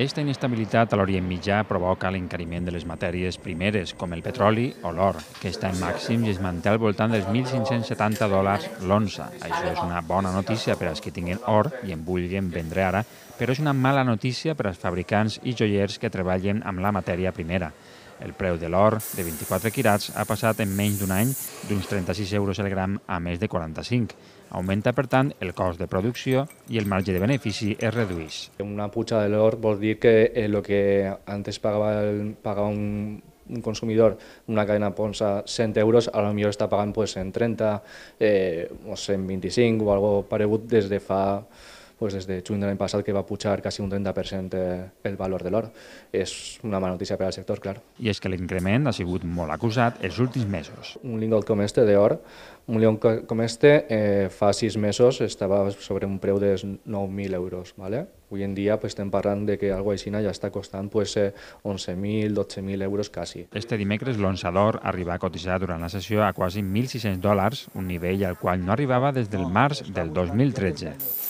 Aquesta inestabilitat a l'Orient Mitjà provoca l'encariment de les matèries primeres, com el petroli o l'or, que està en màxim i es manté al voltant dels 1.570 dòlars l'onça. Això és una bona notícia per als que tinguin or i en vulguin vendre ara, però és una mala notícia per als fabricants i joiers que treballen amb la matèria primera. El preu de l'or de 24 quirats ha passat en menys d'un any d'uns 36 euros el gram a més de 45. Augmenta, per tant, el cost de producció i el marge de benefici es redueix. Una puja de l'or vol dir que el eh, que antes pagava, el, pagava un, un consumidor una cadena ponsa 100 euros, a lo millor està pagant pues, en 30 eh, o 125 o algo paregut des de fa pues des de juny de l'any passat que va pujar quasi un 30% eh, el valor de l'or. És una mala notícia per al sector, clar. I és que l'increment ha sigut molt acusat els últims mesos. Un lingot com este d'or, un lingot com este eh, fa sis mesos estava sobre un preu de 9.000 euros. ¿vale? Avui en dia pues, estem parlant de que alguna aixina ja està costant pues, 11.000, eh, 12.000 euros quasi. Este dimecres l'onça d'or arriba a cotitzar durant la sessió a quasi 1.600 dòlars, un nivell al qual no arribava des del març del 2013.